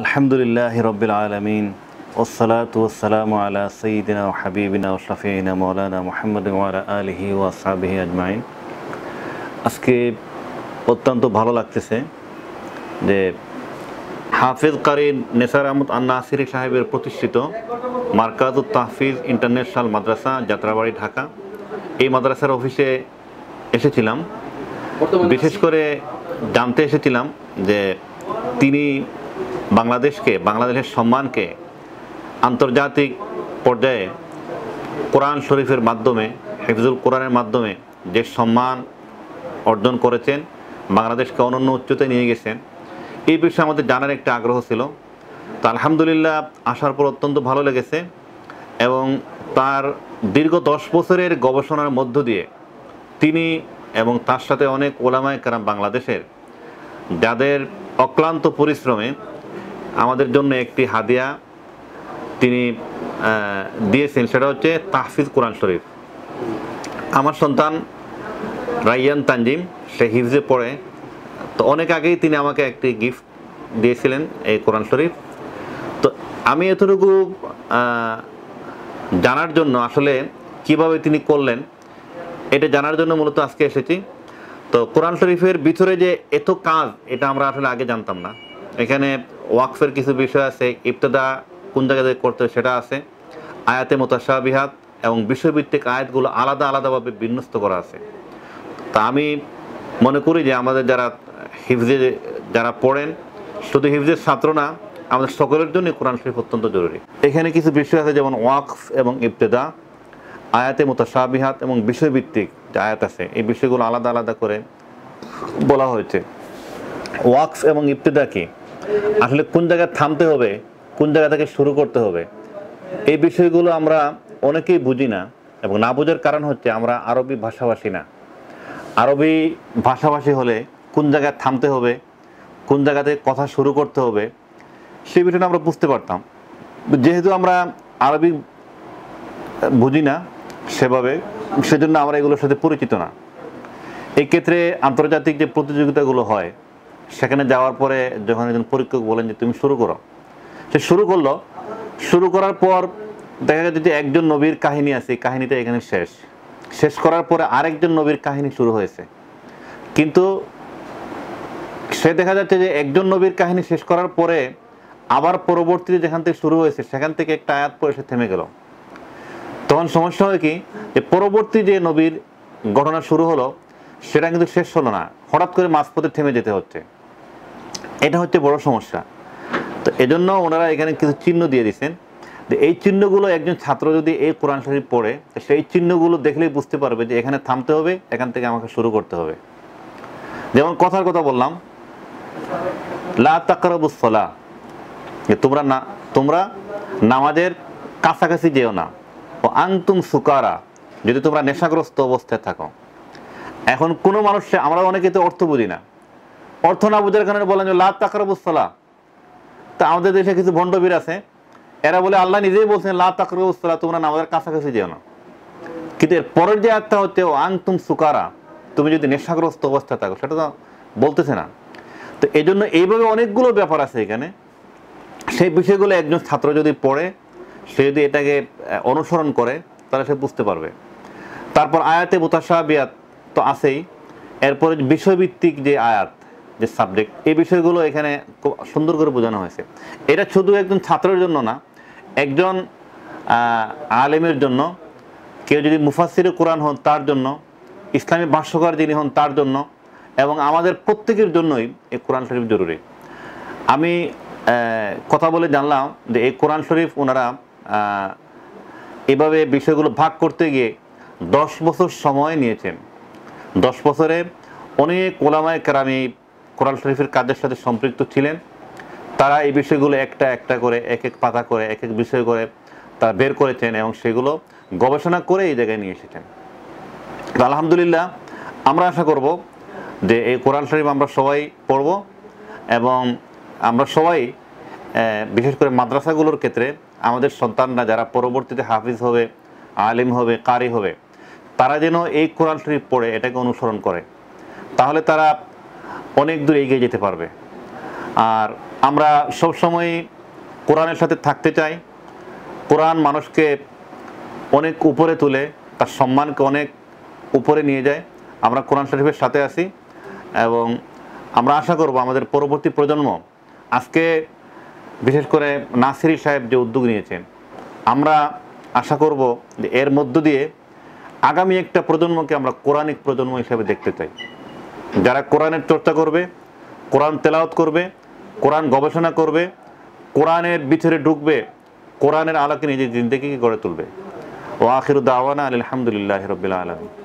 আলহামদুলিল্লাহ রবিল আলমিন ওসালাত ওসালাম আলা সঈদিনা হাবিবিনা শফিনা মৌলানা মোহাম্মদ ওয়ালা আলহি ওয়াসাবিহি আজমাইন আজকে অত্যন্ত ভালো লাগতেছে যে হাফিজ কারি নেসার আহমদ আন্নাসিরি সাহেবের প্রতিষ্ঠিত মার্কাজুত তাহফিজ ইন্টারন্যাশনাল মাদ্রাসা যাত্রাবাড়ি ঢাকা এই মাদ্রাসার অফিসে এসেছিলাম বিশেষ করে জানতে এসেছিলাম যে তিনি বাংলাদেশকে বাংলাদেশের সম্মানকে আন্তর্জাতিক পর্যায়ে কোরআন শরীফের মাধ্যমে হেফজুল কোরআনের মাধ্যমে যে সম্মান অর্জন করেছেন বাংলাদেশকে অনন্য উচ্চতায় নিয়ে গেছেন এই বিষয়ে আমাদের জানার একটা আগ্রহ ছিল তো আলহামদুলিল্লাহ আসার পর অত্যন্ত ভালো লেগেছে এবং তার দীর্ঘ দশ বছরের গবেষণার মধ্য দিয়ে তিনি এবং তার সাথে অনেক ওলামায় কারাম বাংলাদেশের যাদের অক্লান্ত পরিশ্রমে আমাদের জন্য একটি হাদিয়া তিনি দিয়েছেন সেটা হচ্ছে তাহফিজ কোরআন শরীফ আমার সন্তান রাইয়ান তানজিম সে হিফজে পড়ে তো অনেক আগেই তিনি আমাকে একটি গিফট দিয়েছিলেন এই কোরআন শরীফ তো আমি এতটুকু জানার জন্য আসলে কিভাবে তিনি করলেন এটা জানার জন্য মূলত আজকে এসেছি তো কোরআন শরীফের ভিতরে যে এত কাজ এটা আমরা আসলে আগে জানতাম না এখানে ওয়াকফের কিছু বিষয় আছে ইবতদা কোন জায়গাতে করতে সেটা আছে আয়াতে মোতাসাবিহাত এবং বিষয়ভিত্তিক আয়াতগুলো আলাদা আলাদাভাবে বিন্যস্ত করা আছে তা আমি মনে করি যে আমাদের যারা হিফজে যারা পড়েন শুধু হিফজের ছাত্র না আমাদের সকলের জন্য কোরআন শরীফ অত্যন্ত জরুরি এখানে কিছু বিষয় আছে যেমন ওয়াকফ এবং ইবতেদা আয়াতে মোতাসাবিহাত এবং বিষয়ভিত্তিক যে আয়াত আছে এই বিষয়গুলো আলাদা আলাদা করে বলা হয়েছে ওয়াকফ এবং ইবতেদা কী আসলে কোন জায়গায় থামতে হবে কোন জায়গা থেকে শুরু করতে হবে এই বিষয়গুলো আমরা অনেকেই বুঝি না এবং না বোঝার কারণ হচ্ছে আমরা আরবি ভাষাভাষী না আরবি ভাষাভাষী হলে কোন জায়গায় থামতে হবে কোন জায়গা থেকে কথা শুরু করতে হবে সে বিষয়টা আমরা বুঝতে পারতাম যেহেতু আমরা আরবি বুঝি না সেভাবে সেজন্য আমরা এগুলোর সাথে পরিচিত না এক্ষেত্রে আন্তর্জাতিক যে প্রতিযোগিতাগুলো হয় সেখানে যাওয়ার পরে যখন একজন পরীক্ষক বলেন যে তুমি শুরু করো সে শুরু করলো শুরু করার পর দেখা যায় যে একজন নবীর কাহিনী আছে কাহিনীটা এখানে শেষ শেষ করার পরে আরেকজন নবীর কাহিনী শুরু হয়েছে কিন্তু সে দেখা যাচ্ছে যে একজন নবীর কাহিনী শেষ করার পরে আবার পরবর্তীতে যেখান থেকে শুরু হয়েছে সেখান থেকে একটা আয়াত পরে সে থেমে গেল তখন সমস্যা হয় কি যে পরবর্তী যে নবীর ঘটনা শুরু হলো সেটা কিন্তু শেষ হলো না হঠাৎ করে মাঝপথে থেমে যেতে হচ্ছে এটা হচ্ছে বড় সমস্যা তো এজন্য ওনারা এখানে কিছু চিহ্ন দিয়ে দিয়েছেন এই চিহ্নগুলো একজন ছাত্র যদি এই কোরআন শরীফ পড়ে সেই চিহ্নগুলো দেখলেই বুঝতে পারবে যে এখানে থামতে হবে এখান থেকে আমাকে শুরু করতে হবে যেমন কথার কথা বললাম লা যে তোমরা না তোমরা নামাজের কাছাকাছি যেও না ও আংতুম সুকারা যদি তোমরা নেশাগ্রস্ত অবস্থায় থাকো এখন কোনো মানুষ আমরা অনেকে তো অর্থ বুঝি না অর্থ না বুঝার কারণে বলেন যে লাভ তাকরবুসলা তা আমাদের দেশে কিছু ভণ্ডবীর আছে এরা বলে আল্লাহ নিজেই বলছেন লাভ তাকরবুসলা তোমরা নামাজের কাছাকাছি যেও না কিন্তু এর পরের যে আত্মা হচ্ছে ও আংতুম সুকারা তুমি যদি নেশাগ্রস্ত অবস্থায় থাকো সেটা তো বলতেছে না তো এই জন্য এইভাবে অনেকগুলো ব্যাপার আছে এখানে সেই বিষয়গুলো একজন ছাত্র যদি পড়ে সে যদি এটাকে অনুসরণ করে তাহলে সে বুঝতে পারবে তারপর আয়াতে বোতাসা বিয়াত তো আছেই এরপরে বিষয়ভিত্তিক যে আয়াত যে সাবজেক্ট এই বিষয়গুলো এখানে খুব সুন্দর করে বোঝানো হয়েছে এটা শুধু একজন ছাত্রের জন্য না একজন আলেমের জন্য কেউ যদি মুফাসির কোরআন হন তার জন্য ইসলামী ভাষ্যকার যিনি হন তার জন্য এবং আমাদের প্রত্যেকের জন্যই এই কোরআন শরীফ জরুরি আমি কথা বলে জানলাম যে এই কোরআন শরীফ ওনারা এভাবে বিষয়গুলো ভাগ করতে গিয়ে দশ বছর সময় নিয়েছেন দশ বছরে অনেক ওলামায় কেরামি কোরআন শরীফের কাজের সাথে সম্পৃক্ত ছিলেন তারা এই বিষয়গুলো একটা একটা করে এক এক পাতা করে এক এক বিষয় করে তারা বের করেছেন এবং সেগুলো গবেষণা করে এই জায়গায় নিয়ে এসেছেন তো আলহামদুলিল্লাহ আমরা আশা করব যে এই কোরআন শরীফ আমরা সবাই পড়ব এবং আমরা সবাই বিশেষ করে মাদ্রাসাগুলোর ক্ষেত্রে আমাদের সন্তানরা যারা পরবর্তীতে হাফিজ হবে আলিম হবে কারি হবে তারা যেন এই কোরআন শরীফ পড়ে এটাকে অনুসরণ করে তাহলে তারা অনেক দূর এগিয়ে যেতে পারবে আর আমরা সবসময় কোরআনের সাথে থাকতে চাই কোরআন মানুষকে অনেক উপরে তুলে তার সম্মানকে অনেক উপরে নিয়ে যায় আমরা কোরআন শরীফের সাথে আছি এবং আমরা আশা করব আমাদের পরবর্তী প্রজন্ম আজকে বিশেষ করে নাসিরি সাহেব যে উদ্যোগ নিয়েছেন আমরা আশা করব যে এর মধ্য দিয়ে আগামী একটা প্রজন্মকে আমরা কোরআনিক প্রজন্ম হিসেবে দেখতে চাই যারা কোরআনের চর্চা করবে কোরআন তেলাওত করবে কোরআন গবেষণা করবে কোরআনের ভিতরে ঢুকবে কোরআনের আলোকে নিজের জিন্দগিকে গড়ে তুলবে ও আখির দাওয়ানা আলহামদুলিল্লাহ রবিল্লা আলহাম